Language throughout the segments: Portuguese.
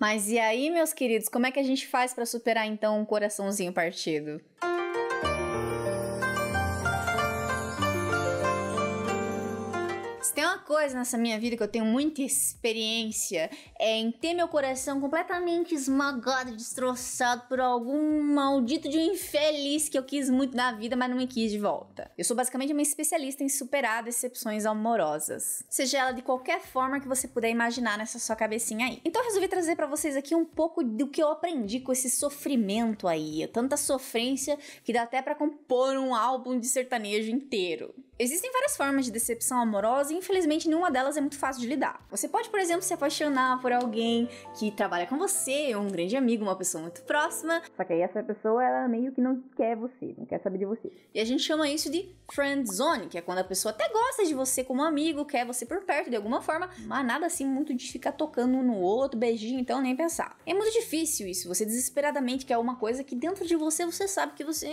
Mas e aí, meus queridos, como é que a gente faz para superar então um coraçãozinho partido? coisa nessa minha vida que eu tenho muita experiência é em ter meu coração completamente esmagado, destroçado por algum maldito de um infeliz que eu quis muito na vida, mas não me quis de volta. Eu sou basicamente uma especialista em superar decepções amorosas, seja ela de qualquer forma que você puder imaginar nessa sua cabecinha aí. Então eu resolvi trazer para vocês aqui um pouco do que eu aprendi com esse sofrimento aí, tanta sofrência que dá até para compor um álbum de sertanejo inteiro. Existem várias formas de decepção amorosa e infelizmente nenhuma delas é muito fácil de lidar. Você pode, por exemplo, se apaixonar por alguém que trabalha com você, um grande amigo, uma pessoa muito próxima. Só que aí essa pessoa, ela meio que não quer você, não quer saber de você. E a gente chama isso de friend zone, que é quando a pessoa até gosta de você como amigo, quer você por perto de alguma forma, mas nada assim muito de ficar tocando um no outro, beijinho, então nem pensar. É muito difícil isso, você desesperadamente quer uma coisa que dentro de você você sabe que você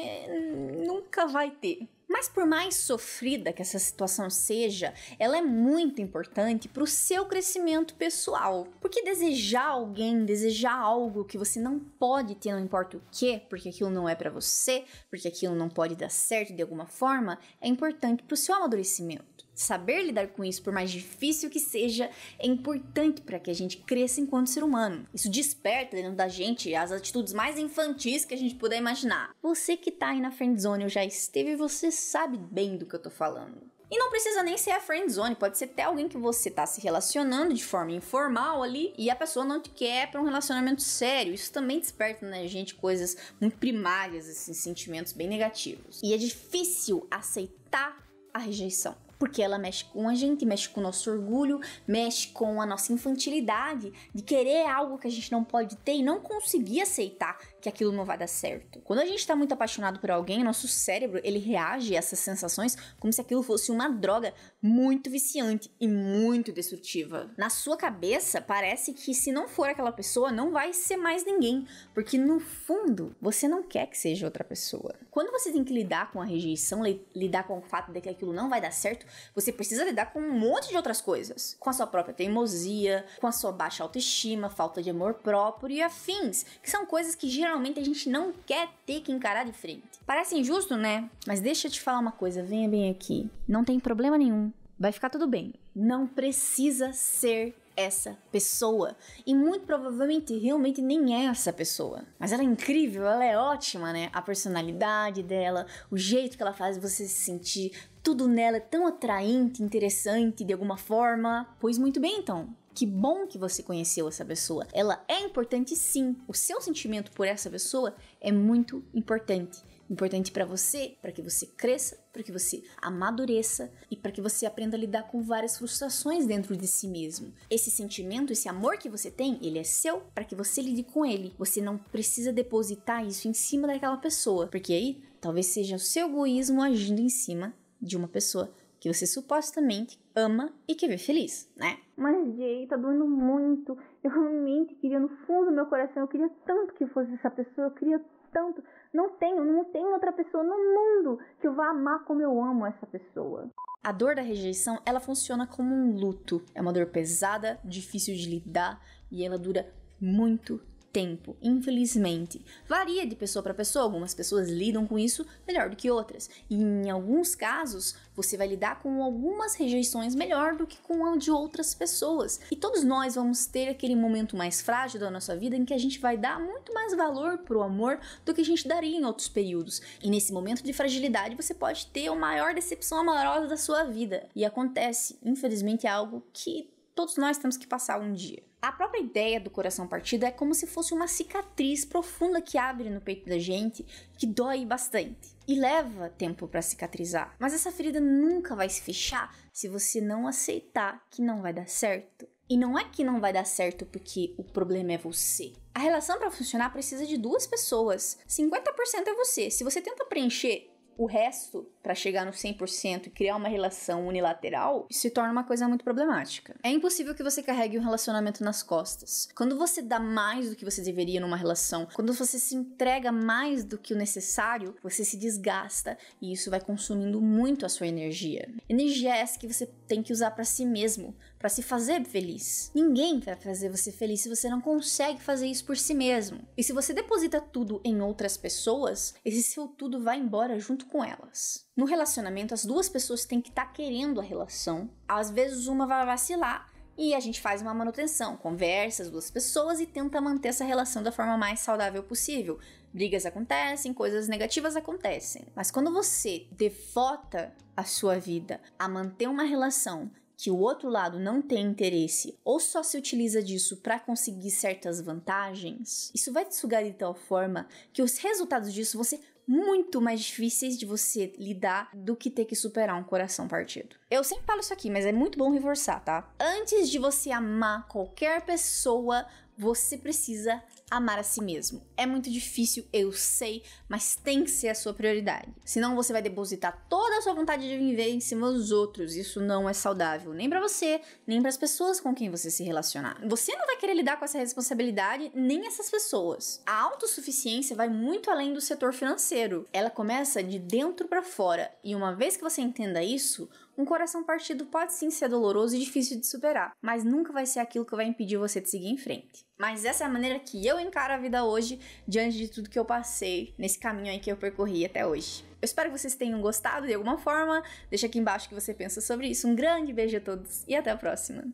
nunca vai ter. Mas por mais sofrida que essa situação seja, ela é muito importante para o seu crescimento pessoal. Porque desejar alguém, desejar algo que você não pode ter, não importa o que, porque aquilo não é para você, porque aquilo não pode dar certo de alguma forma, é importante para o seu amadurecimento. Saber lidar com isso, por mais difícil que seja, é importante para que a gente cresça enquanto ser humano. Isso desperta dentro da gente as atitudes mais infantis que a gente puder imaginar. Você que tá aí na friendzone ou já esteve, você sabe bem do que eu tô falando. E não precisa nem ser a friend zone, pode ser até alguém que você tá se relacionando de forma informal ali e a pessoa não te quer para um relacionamento sério. Isso também desperta na gente coisas muito primárias, esses assim, sentimentos bem negativos. E é difícil aceitar a rejeição porque ela mexe com a gente, mexe com o nosso orgulho, mexe com a nossa infantilidade de querer algo que a gente não pode ter e não conseguir aceitar que aquilo não vai dar certo. Quando a gente está muito apaixonado por alguém, nosso cérebro ele reage a essas sensações como se aquilo fosse uma droga muito viciante e muito destrutiva. Na sua cabeça parece que se não for aquela pessoa não vai ser mais ninguém, porque no fundo você não quer que seja outra pessoa. Quando você tem que lidar com a rejeição, lidar com o fato de que aquilo não vai dar certo você precisa lidar com um monte de outras coisas. Com a sua própria teimosia, com a sua baixa autoestima, falta de amor próprio e afins, que são coisas que geralmente a gente não quer ter que encarar de frente. Parece injusto, né? Mas deixa eu te falar uma coisa, venha bem aqui. Não tem problema nenhum. Vai ficar tudo bem. Não precisa ser essa pessoa. E muito provavelmente realmente nem é essa pessoa. Mas ela é incrível, ela é ótima, né? A personalidade dela, o jeito que ela faz você se sentir, tudo nela é tão atraente, interessante de alguma forma. Pois muito bem, então. Que bom que você conheceu essa pessoa. Ela é importante sim. O seu sentimento por essa pessoa é muito importante. Importante para você, para que você cresça, para que você amadureça e para que você aprenda a lidar com várias frustrações dentro de si mesmo. Esse sentimento, esse amor que você tem, ele é seu para que você lide com ele. Você não precisa depositar isso em cima daquela pessoa, porque aí talvez seja o seu egoísmo agindo em cima de uma pessoa que você supostamente ama e que vê feliz, né? Mas, Jay, tá doendo muito. Eu realmente queria, no fundo do meu coração, eu queria tanto que fosse essa pessoa, eu queria tanto. Não tenho, não tenho outra pessoa no mundo que eu vá amar como eu amo essa pessoa. A dor da rejeição, ela funciona como um luto. É uma dor pesada, difícil de lidar e ela dura muito tempo, infelizmente. Varia de pessoa para pessoa, algumas pessoas lidam com isso melhor do que outras. E em alguns casos, você vai lidar com algumas rejeições melhor do que com a de outras pessoas. E todos nós vamos ter aquele momento mais frágil da nossa vida em que a gente vai dar muito mais valor pro amor do que a gente daria em outros períodos. E nesse momento de fragilidade, você pode ter a maior decepção amorosa da sua vida. E acontece, infelizmente, é algo que todos nós temos que passar um dia. A própria ideia do coração partido é como se fosse uma cicatriz profunda que abre no peito da gente, que dói bastante e leva tempo para cicatrizar. Mas essa ferida nunca vai se fechar se você não aceitar que não vai dar certo. E não é que não vai dar certo porque o problema é você. A relação para funcionar precisa de duas pessoas. 50% é você. Se você tenta preencher o resto para chegar no 100% e criar uma relação unilateral, se torna uma coisa muito problemática. É impossível que você carregue um relacionamento nas costas. Quando você dá mais do que você deveria numa relação, quando você se entrega mais do que o necessário, você se desgasta e isso vai consumindo muito a sua energia. Energia é essa que você tem que usar para si mesmo, para se fazer feliz. Ninguém vai fazer você feliz se você não consegue fazer isso por si mesmo. E se você deposita tudo em outras pessoas, esse seu tudo vai embora junto com elas. No relacionamento, as duas pessoas têm que estar tá querendo a relação. Às vezes, uma vai vacilar e a gente faz uma manutenção, conversa as duas pessoas e tenta manter essa relação da forma mais saudável possível. Brigas acontecem, coisas negativas acontecem. Mas quando você devota a sua vida a manter uma relação que o outro lado não tem interesse ou só se utiliza disso para conseguir certas vantagens, isso vai te sugar de tal forma que os resultados disso você muito mais difíceis de você lidar do que ter que superar um coração partido. Eu sempre falo isso aqui, mas é muito bom reforçar, tá? Antes de você amar qualquer pessoa, você precisa amar a si mesmo. É muito difícil, eu sei, mas tem que ser a sua prioridade. Senão você vai depositar toda a sua vontade de viver em cima dos outros. Isso não é saudável, nem para você, nem para as pessoas com quem você se relacionar. Você não vai querer lidar com essa responsabilidade, nem essas pessoas. A autossuficiência vai muito além do setor financeiro. Ela começa de dentro para fora, e uma vez que você entenda isso, um coração partido pode sim ser doloroso e difícil de superar, mas nunca vai ser aquilo que vai impedir você de seguir em frente. Mas essa é a maneira que eu encaro a vida hoje, diante de tudo que eu passei nesse caminho aí que eu percorri até hoje. Eu espero que vocês tenham gostado de alguma forma. Deixa aqui embaixo o que você pensa sobre isso. Um grande beijo a todos e até a próxima.